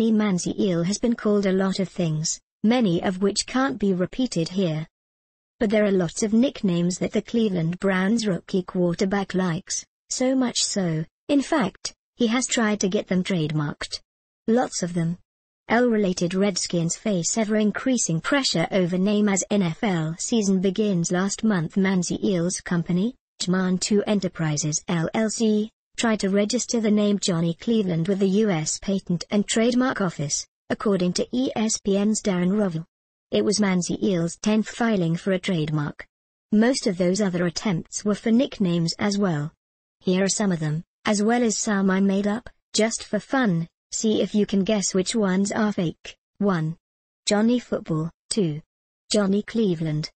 Manzi eel has been called a lot of things, many of which can't be repeated here. But there are lots of nicknames that the Cleveland Browns rookie quarterback likes, so much so, in fact, he has tried to get them trademarked. Lots of them. L-related Redskins face ever-increasing pressure over name as NFL season begins last month Manzi Eels Company, Jman 2 Enterprises LLC, tried to register the name Johnny Cleveland with the U.S. Patent and Trademark Office, according to ESPN's Darren Rovell. It was Manzi Eel's 10th filing for a trademark. Most of those other attempts were for nicknames as well. Here are some of them, as well as some I made up, just for fun, see if you can guess which ones are fake. 1. Johnny Football, 2. Johnny Cleveland,